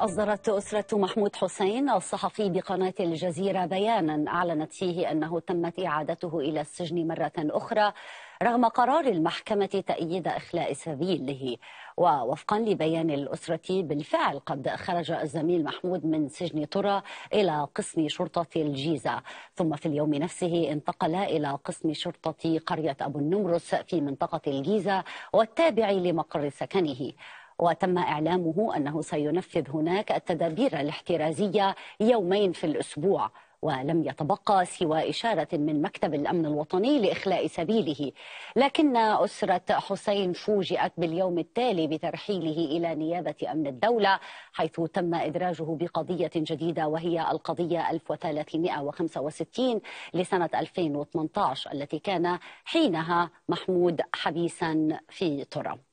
أصدرت أسرة محمود حسين الصحفي بقناة الجزيرة بيانا أعلنت فيه أنه تمت إعادته إلى السجن مرة أخرى رغم قرار المحكمة تأييد إخلاء سبيله ووفقا لبيان الأسرة بالفعل قد خرج الزميل محمود من سجن طرة إلى قسم شرطة الجيزة ثم في اليوم نفسه انتقل إلى قسم شرطة قرية أبو النمرس في منطقة الجيزة والتابع لمقر سكنه وتم إعلامه أنه سينفذ هناك التدابير الاحترازية يومين في الأسبوع ولم يتبقى سوى إشارة من مكتب الأمن الوطني لإخلاء سبيله لكن أسرة حسين فوجئت باليوم التالي بترحيله إلى نيابة أمن الدولة حيث تم إدراجه بقضية جديدة وهي القضية 1365 لسنة 2018 التي كان حينها محمود حبيسا في ترامب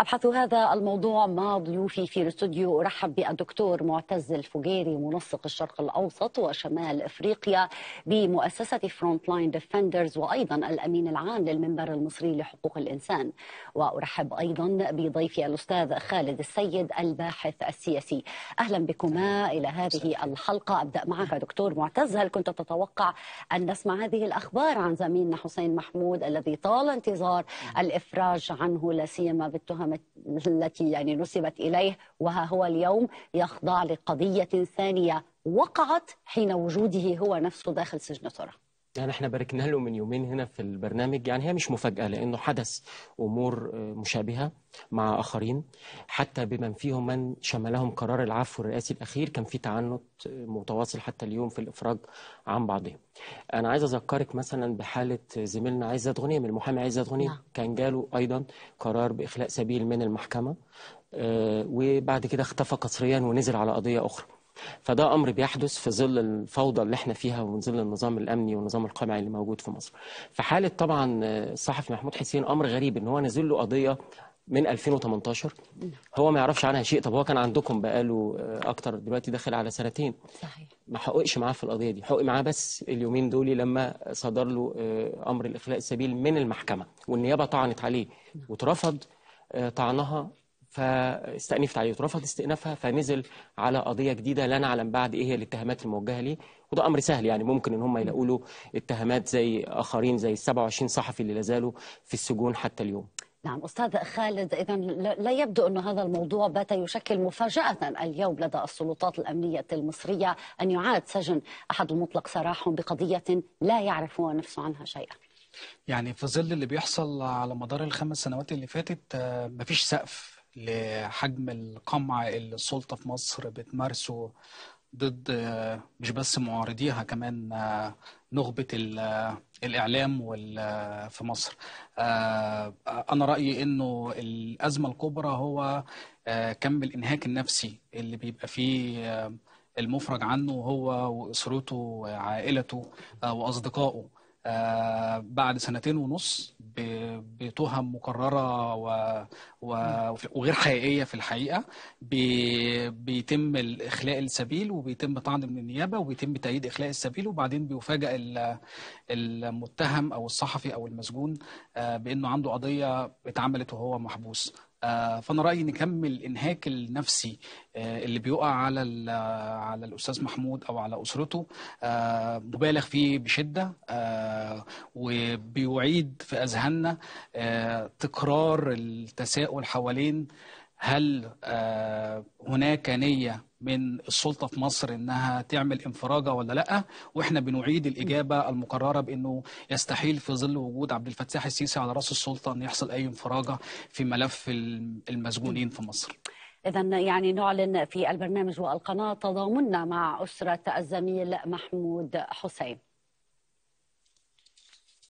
أبحث هذا الموضوع مع ضيوفي في الاستوديو أرحب بالدكتور معتز الفجيري منسق الشرق الأوسط وشمال إفريقيا بمؤسسة فرونت لاين ديفندرز وأيضا الأمين العام للمنبر المصري لحقوق الإنسان وأرحب أيضا بضيفي الأستاذ خالد السيد الباحث السياسي أهلا بكما إلى هذه الحلقة أبدأ معك دكتور معتز هل كنت تتوقع أن نسمع هذه الأخبار عن زميلنا حسين محمود الذي طال انتظار نعم. الإفراج عنه لا سيما بالتهم التي يعني نسبت إليه وها هو اليوم يخضع لقضية ثانية وقعت حين وجوده هو نفسه داخل سجن ترى يعني احنا باركنا له من يومين هنا في البرنامج يعني هي مش مفاجأة لأنه حدث أمور آه، مشابهة مع آخرين حتى بمن فيهم من شملهم قرار العفو الرئاسي الأخير كان في تعنت آه، متواصل حتى اليوم في الإفراج عن بعضهم أنا عايز أذكرك مثلا بحالة زميلنا عزت غنيم المحامي عزت غنيم نعم. كان جاله أيضا قرار بإخلاء سبيل من المحكمة آه، وبعد كده اختفى قسريا ونزل على قضية أخرى فده امر بيحدث في ظل الفوضى اللي احنا فيها ومن ظل النظام الامني والنظام القمعي اللي موجود في مصر في حاله طبعا آه، الصحفي محمود حسين امر غريب ان هو نزل له قضيه من 2018 هو ما يعرفش عنها شيء طب هو كان عندكم بقاله آه، اكتر دلوقتي داخل على سنتين صحيح ما حققش معاه في القضيه دي حقق معاه بس اليومين دول لما صدر له آه، امر الاخلاء السبيل من المحكمه والنيابه طعنت عليه وترفض طعنها فاستأنفت عليه ورفض استئنافها فنزل على قضية جديدة لا نعلم بعد إيه هي الاتهامات الموجهة ليه وده أمر سهل يعني ممكن إن هم يلاقوا له اتهامات زي آخرين زي ال 27 صحفي اللي لازالوا في السجون حتى اليوم نعم أستاذ خالد إذا لا يبدو أن هذا الموضوع بات يشكل مفاجأة اليوم لدى السلطات الأمنية المصرية أن يعاد سجن أحد المطلق سراحهم بقضية لا يعرف هو نفسه عنها شيئا يعني في ظل اللي بيحصل على مدار الخمس سنوات اللي فاتت آه، مفيش سقف لحجم القمع اللي السلطة في مصر بتمارسه ضد آه، مش بس معارضيها كمان آه، نخبة آه، الإعلام في مصر أنا رأيي أنه الأزمة الكبرى هو كم الإنهاك النفسي اللي بيبقى فيه المفرج عنه هو وأسرته وعائلته وأصدقائه آه، بعد سنتين ونص بتهم مكرره و... و... وغير حقيقيه في الحقيقه بيتم اخلاء السبيل وبيتم طعن من النيابه وبيتم تأييد اخلاء السبيل وبعدين بيفاجئ المتهم او الصحفي او المسجون آه، بانه عنده قضيه اتعملت وهو محبوس آه، فانا رايي نكمل الانهاك النفسي اللي بيقع على على الاستاذ محمود او على اسرته مبالغ فيه بشده وبيعيد في أذهاننا آه، تكرار التساؤل حوالين هل آه، هناك نية من السلطة في مصر إنها تعمل انفراجة ولا لأ وإحنا بنعيد الإجابة المقررة بإنه يستحيل في ظل وجود عبد الفتاح السيسي على رأس السلطة أن يحصل أي انفراجة في ملف المسجونين في مصر إذا يعني نعلن في البرنامج والقناة تضامننا مع أسرة الزميل محمود حسين